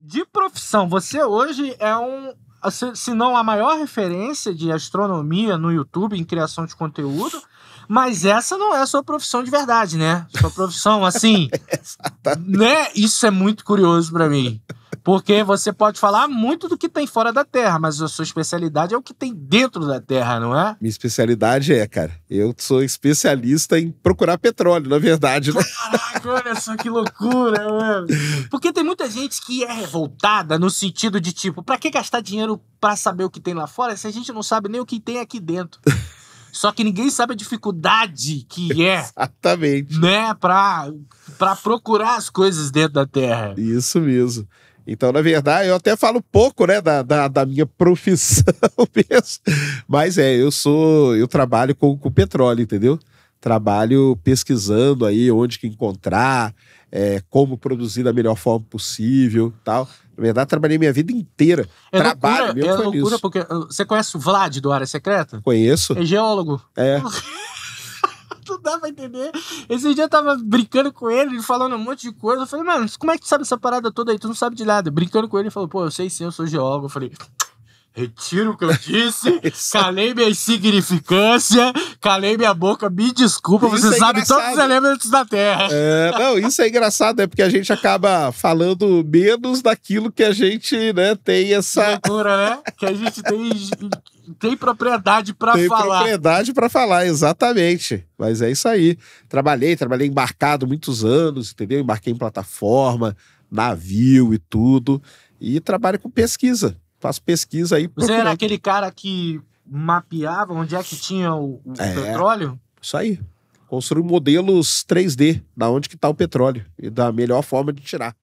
de profissão, você hoje é um, se não a maior referência de astronomia no YouTube em criação de conteúdo, mas essa não é a sua profissão de verdade, né? Sua profissão, assim, né? Isso é muito curioso para mim. Porque você pode falar muito do que tem fora da Terra, mas a sua especialidade é o que tem dentro da Terra, não é? Minha especialidade é, cara. Eu sou especialista em procurar petróleo, na verdade. Né? Caraca, olha só que loucura, mano. Porque tem muita gente que é revoltada no sentido de tipo, para que gastar dinheiro para saber o que tem lá fora se a gente não sabe nem o que tem aqui dentro? Só que ninguém sabe a dificuldade que é. Exatamente. Né? Pra, pra procurar as coisas dentro da Terra. Isso mesmo. Então, na verdade, eu até falo pouco, né, da, da, da, minha profissão mesmo. Mas é, eu sou, eu trabalho com, com petróleo, entendeu? trabalho pesquisando aí onde que encontrar, é, como produzir da melhor forma possível tal. Na verdade, trabalhei minha vida inteira. É Trabalho loucura, meu é loucura porque ah, você conhece o Vlad do Área Secreta? Conheço. É geólogo. É. Não dá pra entender. Esse dia eu tava brincando com ele, ele falando um monte de coisa. Eu falei, mano, como é que tu sabe essa parada toda aí? Tu não sabe de nada. Brincando com ele, ele falou, pô, eu sei sim, eu sou geólogo. Eu falei, retiro o que eu disse, calei minha insignificância calei minha boca, me desculpa, isso você é sabe engraçado. todos os elementos da Terra. É, não, isso é engraçado, é porque a gente acaba falando menos daquilo que a gente né, tem essa. né? Que a gente tem, tem propriedade para falar. Tem propriedade para falar, exatamente. Mas é isso aí. Trabalhei, trabalhei embarcado muitos anos, entendeu? Embarquei em plataforma, navio e tudo. E trabalho com pesquisa. Faço pesquisa aí. Você procurando. era aquele cara que mapeava onde é que tinha o, o é, petróleo? Isso aí. Construiu modelos 3D, da onde que tá o petróleo e da melhor forma de tirar.